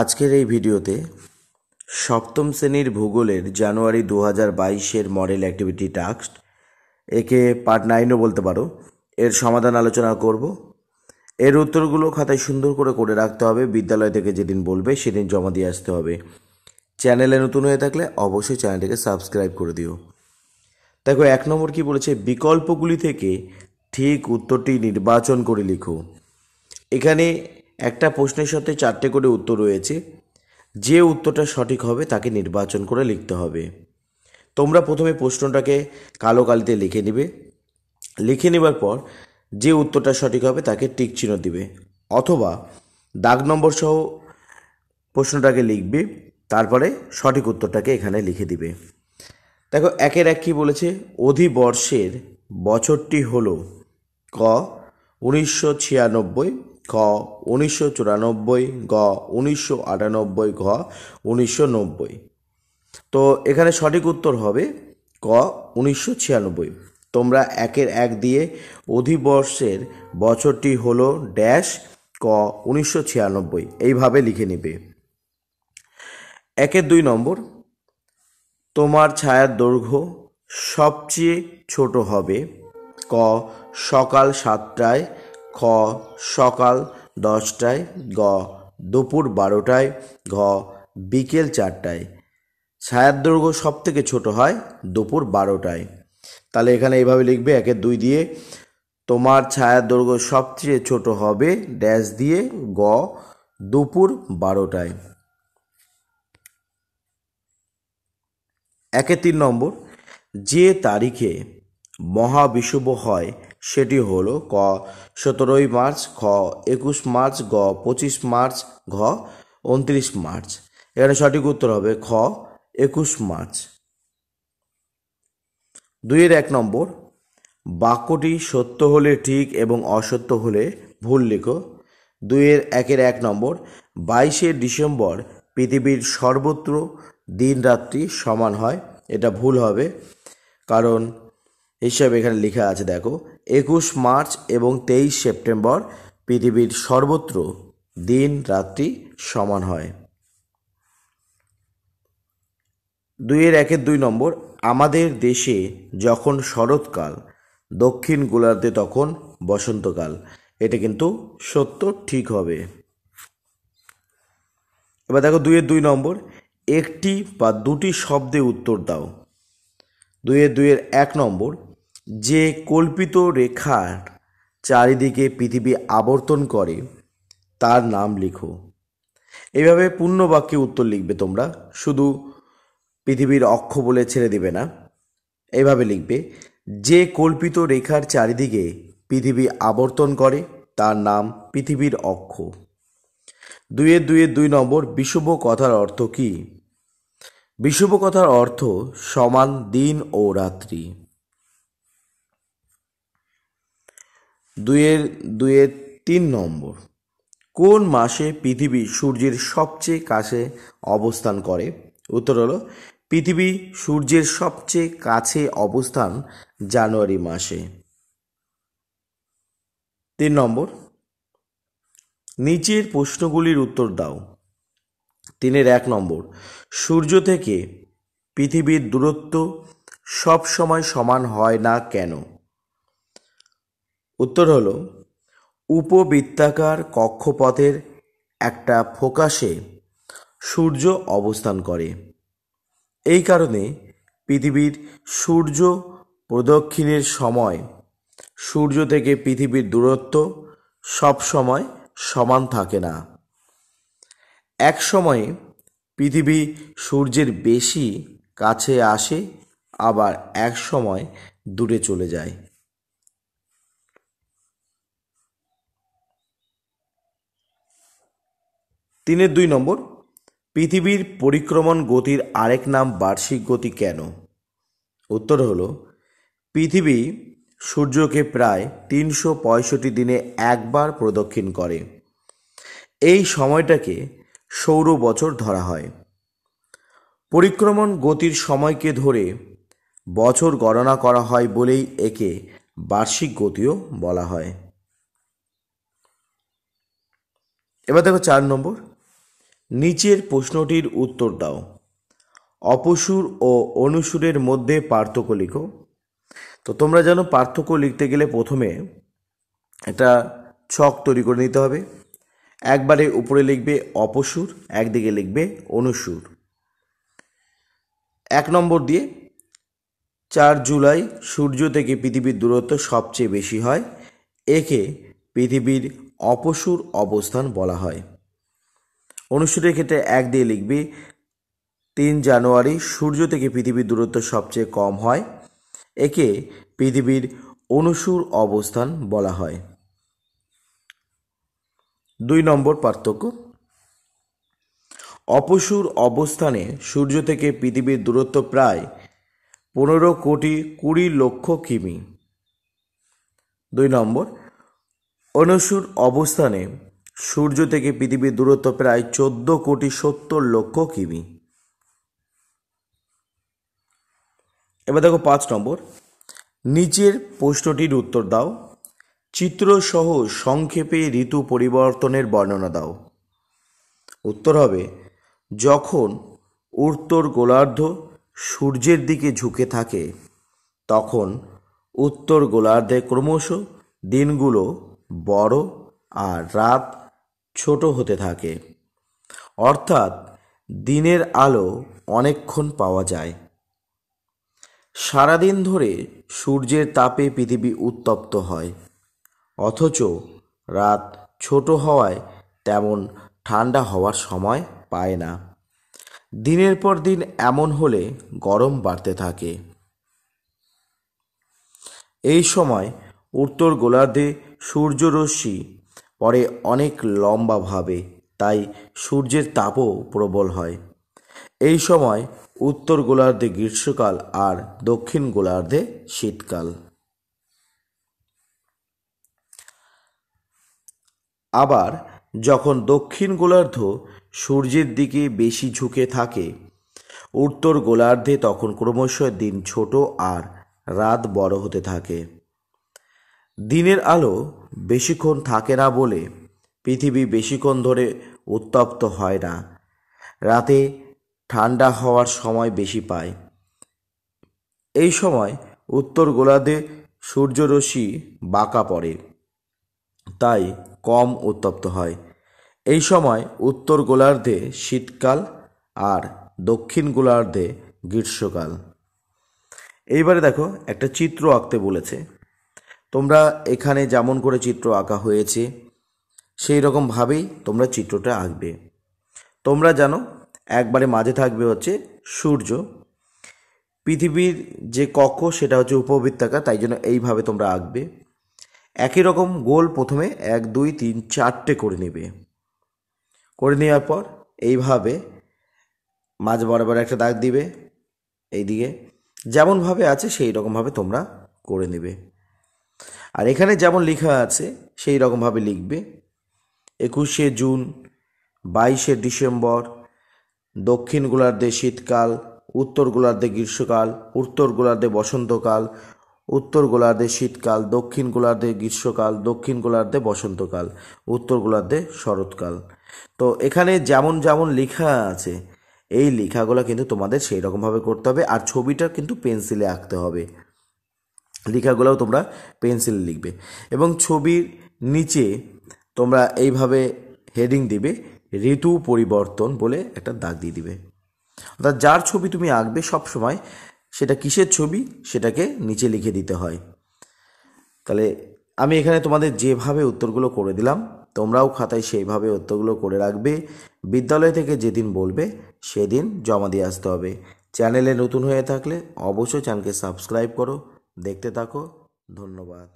আজকের এই ভিডিওতে সপ্তম শ্রেণীর ভূগোলের জানুয়ারি দু হাজার বাইশের মডেল অ্যাক্টিভিটি টাস্ক একে পার্ট নাইনও বলতে পারো এর সমাধান আলোচনা করব এর উত্তরগুলো খাতায় সুন্দর করে করে রাখতে হবে বিদ্যালয় থেকে যেদিন বলবে সেদিন জমা দিয়ে আসতে হবে চ্যানেলে নতুন হয়ে থাকলে অবশ্যই চ্যানেলটিকে সাবস্ক্রাইব করে দিও দেখো এক নম্বর কি বলেছে বিকল্পগুলি থেকে ঠিক উত্তরটি নির্বাচন করে লিখো এখানে একটা প্রশ্নের সাথে চারটে করে উত্তর রয়েছে যে উত্তরটা সঠিক হবে তাকে নির্বাচন করে লিখতে হবে তোমরা প্রথমে প্রশ্নটাকে কালো কালিতে লিখে নেবে লিখে নেবার পর যে উত্তরটা সঠিক হবে তাকে টিক চিহ্ন দিবে অথবা দাগ নম্বর সহ প্রশ্নটাকে লিখবে তারপরে সঠিক উত্তরটাকে এখানে লিখে দিবে দেখো একের এক কী বলেছে অধিবর্ষের বছরটি হলো ক উনিশশো ছিয়ানব্বই খ উনিশশো চুরানব্বই গ উনিশশো আটানব্বই ঘ উনিশশো নব্বই তো এখানে সঠিক উত্তর হবে ক উনিশশো ছিয়ানব্বই তোমরা একের এক দিয়ে অধিবর্ষের বছরটি হল ড্যাশ ক উনিশশো ছিয়ানব্বই এইভাবে লিখে নেবে একের দুই নম্বর তোমার ছায়ার দৈর্ঘ্য সবচেয়ে ছোট হবে ক সকাল সাতটায় খ সকাল দশটায় গ দুপুর বারোটায় ঘ বিকেল চারটায় ছায়ার দৈর্ঘ্য সব থেকে ছোটো হয় দুপুর বারোটায় তাহলে এখানে এইভাবে লিখবে একে দুই দিয়ে তোমার ছায়ার দৈর্ঘ্য সবচেয়ে ছোট হবে ড্যাশ দিয়ে গ দুপুর বারোটায় একে তিন নম্বর যে তারিখে মহাবিষুব হয় সেটি হলো ক সতেরোই মার্চ খ একুশ মার্চ গ পঁচিশ মার্চ ঘ উনত্রিশ মার্চ এখানে সঠিক উত্তর হবে খ একুশ মার্চ দুইয়ের এক নম্বর বাক্যটি সত্য হলে ঠিক এবং অসত্য হলে ভুল লেখো দুইয়ের একের এক নম্বর বাইশে ডিসেম্বর পৃথিবীর সর্বত্র দিন রাত্রি সমান হয় এটা ভুল হবে কারণ হিসাবে এখানে লেখা আছে দেখো একুশ মার্চ এবং তেইশ সেপ্টেম্বর পৃথিবীর সর্বত্র দিন রাত্রি সমান হয় দুইয়ের একের দুই নম্বর আমাদের দেশে যখন শরৎকাল দক্ষিণ গোলার্ধে তখন বসন্তকাল এটা কিন্তু সত্য ঠিক হবে এবার দেখো দুইয়ের দুই নম্বর একটি বা দুটি শব্দে উত্তর দাও দুইয়ের দুইয়ের এক নম্বর যে কল্পিত রেখার চারিদিকে পৃথিবী আবর্তন করে তার নাম লিখো এভাবে পূর্ণ বাক্যে উত্তর লিখবে তোমরা শুধু পৃথিবীর অক্ষ বলে ছেড়ে দেবে না এভাবে লিখবে যে কল্পিত রেখার চারিদিকে পৃথিবী আবর্তন করে তার নাম পৃথিবীর অক্ষ দুয়ে দুয়ে দুই নম্বর বিশুভ কথার অর্থ কী বিশুভ কথার অর্থ সমান দিন ও রাত্রি দুয়ের দুয়ের তিন নম্বর কোন মাসে পৃথিবী সূর্যের সবচেয়ে কাছে অবস্থান করে উত্তর হলো পৃথিবী সূর্যের সবচেয়ে কাছে অবস্থান জানুয়ারি মাসে তিন নম্বর নিচের প্রশ্নগুলির উত্তর দাও তিনের এক নম্বর সূর্য থেকে পৃথিবীর দূরত্ব সব সময় সমান হয় না কেন উত্তর হল উপবৃত্তাকার কক্ষপথের একটা ফোকাসে সূর্য অবস্থান করে এই কারণে পৃথিবীর সূর্য প্রদক্ষিণের সময় সূর্য থেকে পৃথিবীর দূরত্ব সব সময় সমান থাকে না এক সময়ে পৃথিবী সূর্যের বেশি কাছে আসে আবার এক সময় দূরে চলে যায় তিনের দুই নম্বর পৃথিবীর পরিক্রমণ গতির আরেক নাম বার্ষিক গতি কেন উত্তর হল পৃথিবী সূর্যকে প্রায় তিনশো পঁয়ষট্টি দিনে একবার প্রদক্ষিণ করে এই সময়টাকে সৌর বছর ধরা হয় পরিক্রমণ গতির সময়কে ধরে বছর গণনা করা হয় বলেই একে বার্ষিক গতিও বলা হয় এবার দেখো চার নম্বর নিচের প্রশ্নটির উত্তর দাও অপসুর ও অনুসুরের মধ্যে পার্থক্য লিখো তো তোমরা জানো পার্থক্য লিখতে গেলে প্রথমে একটা ছক তৈরি করে নিতে হবে একবারে উপরে লিখবে অপসুর একদিকে লিখবে অনুসুর এক নম্বর দিয়ে চার জুলাই সূর্য থেকে পৃথিবীর দূরত্ব সবচেয়ে বেশি হয় একে পৃথিবীর অপসুর অবস্থান বলা হয় অনুষ্ঠিতের ক্ষেত্রে এক দিয়ে লিখবি তিন জানুয়ারি সূর্য থেকে পৃথিবীর দূরত্ব সবচেয়ে কম হয় একে পৃথিবীর অনুসুর অবস্থান বলা হয় দুই নম্বর পার্থক্য অপসুর অবস্থানে সূর্য থেকে পৃথিবীর দূরত্ব প্রায় পনেরো কোটি কুড়ি লক্ষ কিমি দুই নম্বর অনুসুর অবস্থানে সূর্য থেকে পৃথিবীর দূরত্ব প্রায় চোদ্দ কোটি সত্তর লক্ষ কিমি এবার দেখো পাঁচ নম্বর নিচের প্রশ্নটির উত্তর দাও চিত্রসহ সংক্ষেপে ঋতু পরিবর্তনের বর্ণনা দাও উত্তর হবে যখন উত্তর গোলার্ধ সূর্যের দিকে ঝুঁকে থাকে তখন উত্তর গোলার্ধে ক্রমশ দিনগুলো বড় আর রাত ছোট হতে থাকে অর্থাৎ দিনের আলো অনেকক্ষণ পাওয়া যায় সারাদিন ধরে সূর্যের তাপে পৃথিবী উত্তপ্ত হয় অথচ রাত ছোট হওয়ায় তেমন ঠান্ডা হওয়ার সময় পায় না দিনের পর দিন এমন হলে গরম বাড়তে থাকে এই সময় উত্তর গোলার্ধে সূর্যরশ্মি পরে অনেক লম্বাভাবে তাই সূর্যের তাপও প্রবল হয় এই সময় উত্তর গোলার্ধে গ্রীষ্মকাল আর দক্ষিণ গোলার্ধে শীতকাল আবার যখন দক্ষিণ গোলার্ধ সূর্যের দিকে বেশি ঝুঁকে থাকে উত্তর গোলার্ধে তখন ক্রমশ দিন ছোট আর রাত বড় হতে থাকে দিনের আলো বেশিক্ষণ থাকে না বলে পৃথিবী বেশিক্ষণ ধরে উত্তপ্ত হয় না রাতে ঠান্ডা হওয়ার সময় বেশি পায় এই সময় উত্তর গোলার্ধে সূর্যরশ্মি বাঁকা পড়ে তাই কম উত্তপ্ত হয় এই সময় উত্তর গোলার্ধে শীতকাল আর দক্ষিণ গোলার্ধে গ্রীষ্মকাল এইবারে দেখো একটা চিত্র আঁকতে বলেছে তোমরা এখানে যেমন করে চিত্র আঁকা হয়েছে সেই রকমভাবেই তোমরা চিত্রটা আঁকবে তোমরা জানো একবারে মাঝে থাকবে হচ্ছে সূর্য পৃথিবীর যে কক্ষ সেটা হচ্ছে উপবৃত্তাকার তাই জন্য এইভাবে তোমরা আঁকবে একই রকম গোল প্রথমে এক দুই তিন চারটে করে নেবে করে নেওয়ার পর এইভাবে মাঝ বরাবর একটা দাগ দিবে এইদিকে যেমনভাবে আছে সেই রকমভাবে তোমরা করে নেবে আর এখানে যেমন লেখা আছে সেই রকমভাবে লিখবে একুশে জুন বাইশে ডিসেম্বর দক্ষিণ গোলার্ধে শীতকাল উত্তর গোলার্ধে গ্রীষ্মকাল উত্তর গোলার্ধে বসন্তকাল উত্তর গোলার্ধে শীতকাল দক্ষিণ গোলার্ধে গ্রীষ্মকাল দক্ষিণ গোলার্ধে বসন্তকাল উত্তর গোলার্ধে শরৎকাল তো এখানে যেমন যেমন লেখা আছে এই লেখাগুলো কিন্তু তোমাদের সেই রকমভাবে করতে হবে আর ছবিটা কিন্তু পেন্সিলে আঁকতে হবে লেখাগুলোও তোমরা পেন্সিল লিখবে এবং ছবির নিচে তোমরা এইভাবে হেডিং দিবে ঋতু পরিবর্তন বলে একটা দাগ দিয়ে দিবে অর্থাৎ যার ছবি তুমি আঁকবে সবসময় সেটা কিসের ছবি সেটাকে নিচে লিখে দিতে হয় তাহলে আমি এখানে তোমাদের যেভাবে উত্তরগুলো করে দিলাম তোমরাও খাতায় সেইভাবে উত্তরগুলো করে রাখবে বিদ্যালয় থেকে যেদিন বলবে সেদিন জমা দিয়ে আসতে হবে চ্যানেলে নতুন হয়ে থাকলে অবশ্যই চ্যানেলকে সাবস্ক্রাইব করো দেখতে থাকো ধন্যবাদ